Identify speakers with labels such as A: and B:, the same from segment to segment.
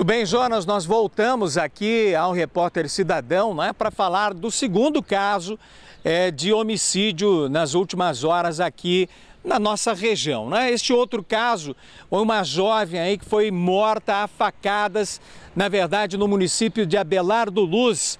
A: Muito bem, Jonas, nós voltamos aqui ao Repórter Cidadão né, para falar do segundo caso é, de homicídio nas últimas horas aqui na nossa região. Né? Este outro caso foi uma jovem aí que foi morta a facadas, na verdade, no município de Abelardo Luz,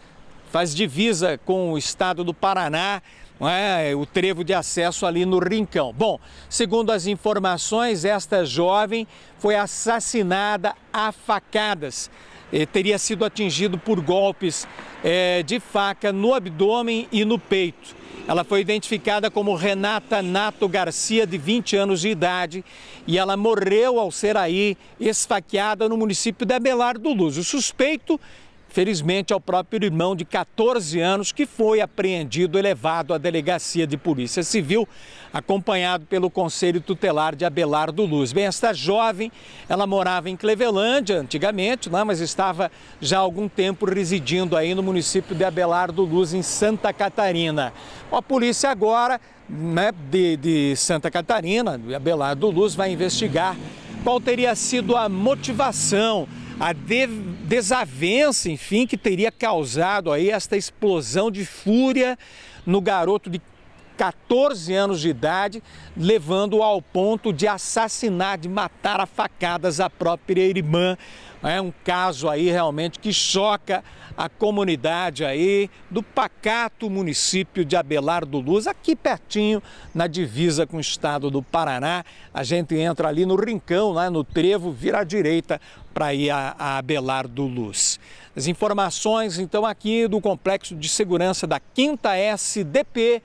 A: faz divisa com o estado do Paraná, é, o trevo de acesso ali no Rincão. Bom, segundo as informações, esta jovem foi assassinada a facadas. E teria sido atingido por golpes é, de faca no abdômen e no peito. Ela foi identificada como Renata Nato Garcia, de 20 anos de idade, e ela morreu ao ser aí esfaqueada no município de Abelardo Luz. O suspeito felizmente, ao é próprio irmão de 14 anos, que foi apreendido e levado à delegacia de polícia civil, acompanhado pelo Conselho Tutelar de Abelardo Luz. Bem, esta jovem, ela morava em Clevelândia antigamente, né, mas estava já há algum tempo residindo aí no município de Abelardo Luz, em Santa Catarina. A polícia agora, né, de, de Santa Catarina, de Abelardo Luz, vai investigar qual teria sido a motivação a de desavença, enfim, que teria causado aí esta explosão de fúria no garoto de 14 anos de idade, levando ao ponto de assassinar, de matar a facadas a própria irmã. É um caso aí realmente que choca a comunidade aí do pacato município de Abelardo Luz, aqui pertinho na divisa com o estado do Paraná. A gente entra ali no rincão, lá né, no trevo, vira à direita para ir a, a Abelardo Luz. As informações então aqui do Complexo de Segurança da 5 SDP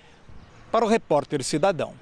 A: para o repórter Cidadão.